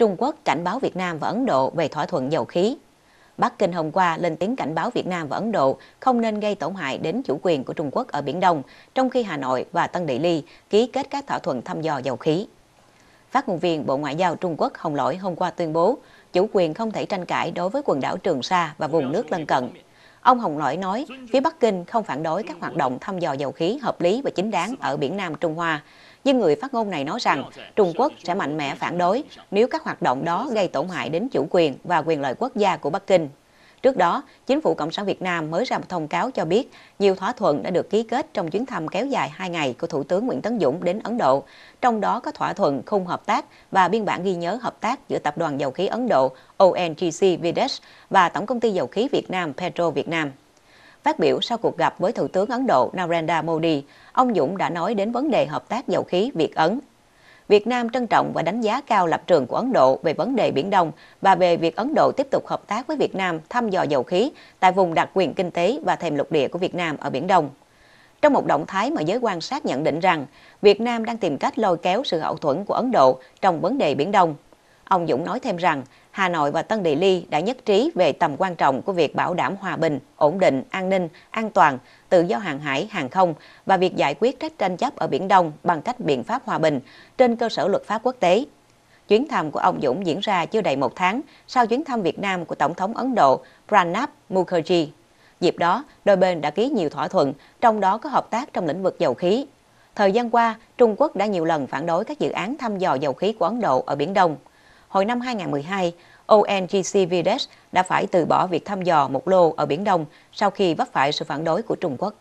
Trung Quốc cảnh báo Việt Nam và Ấn Độ về thỏa thuận dầu khí. Bắc Kinh hôm qua lên tiếng cảnh báo Việt Nam và Ấn Độ không nên gây tổn hại đến chủ quyền của Trung Quốc ở Biển Đông, trong khi Hà Nội và Tân Đại Ly ký kết các thỏa thuận thăm dò dầu khí. Phát ngôn viên Bộ Ngoại giao Trung Quốc Hồng Lỗi hôm qua tuyên bố, chủ quyền không thể tranh cãi đối với quần đảo Trường Sa và vùng nước lân cận. Ông Hồng Lỗi nói, phía Bắc Kinh không phản đối các hoạt động thăm dò dầu khí hợp lý và chính đáng ở biển Nam Trung Hoa. Nhưng người phát ngôn này nói rằng Trung Quốc sẽ mạnh mẽ phản đối nếu các hoạt động đó gây tổn hại đến chủ quyền và quyền lợi quốc gia của Bắc Kinh. Trước đó, Chính phủ Cộng sản Việt Nam mới ra một thông cáo cho biết nhiều thỏa thuận đã được ký kết trong chuyến thăm kéo dài 2 ngày của Thủ tướng Nguyễn Tấn Dũng đến Ấn Độ, trong đó có thỏa thuận khung hợp tác và biên bản ghi nhớ hợp tác giữa Tập đoàn Dầu khí Ấn Độ ONGC Videsh và Tổng công ty Dầu khí Việt Nam Petro Việt Nam. Phát biểu sau cuộc gặp với Thủ tướng Ấn Độ Narendra Modi, ông Dũng đã nói đến vấn đề hợp tác dầu khí Việt Ấn Việt Nam trân trọng và đánh giá cao lập trường của Ấn Độ về vấn đề Biển Đông và về việc Ấn Độ tiếp tục hợp tác với Việt Nam thăm dò dầu khí tại vùng đặc quyền kinh tế và thềm lục địa của Việt Nam ở Biển Đông. Trong một động thái mà giới quan sát nhận định rằng Việt Nam đang tìm cách lôi kéo sự hậu thuẫn của Ấn Độ trong vấn đề Biển Đông. Ông Dũng nói thêm rằng Hà Nội và Tân Địa Ly đã nhất trí về tầm quan trọng của việc bảo đảm hòa bình, ổn định, an ninh, an toàn, tự do hàng hải, hàng không và việc giải quyết các tranh chấp ở Biển Đông bằng cách biện pháp hòa bình trên cơ sở luật pháp quốc tế. Chuyến thăm của ông Dũng diễn ra chưa đầy một tháng sau chuyến thăm Việt Nam của Tổng thống Ấn Độ Pranab Mukherjee. Dịp đó, đôi bên đã ký nhiều thỏa thuận, trong đó có hợp tác trong lĩnh vực dầu khí. Thời gian qua, Trung Quốc đã nhiều lần phản đối các dự án thăm dò dầu khí của Ấn Độ ở Biển Đông – hồi năm 2012, ONGC Vides đã phải từ bỏ việc thăm dò một lô ở Biển Đông sau khi vấp phải sự phản đối của Trung Quốc.